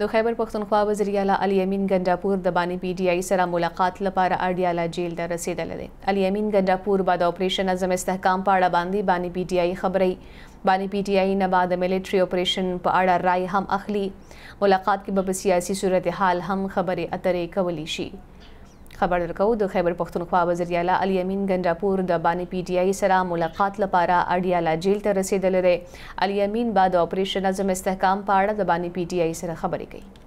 د خیبر پښتونخوا وزیر اعلی علي امین ګنڈاپور د باندې پی ډی آی سره ملاقات لپاره اډیالا جیل ته رسیدل دي علي امین ګنڈاپور بعد اپریشن نظم استحکام په اړه باندې باندې پی ډی آی خبرې باندې پی ډی آی نه بعد ملټری اپریشن په اړه رائے هم اخلي ملاقات کې به سیاسي صورتحال هم خبرې اترې کولی شي خبر درکو د خیبر پښتونخوا وزیر اعلی علي امین ګنڈاپور د باندې پی ټ آی سره ملاقات لپاره اډیالا جیل ته رسیدل دی علي امین بعد اپریشن اعظم استحکام په اړه د باندې پی ټ آی سره خبرې کوي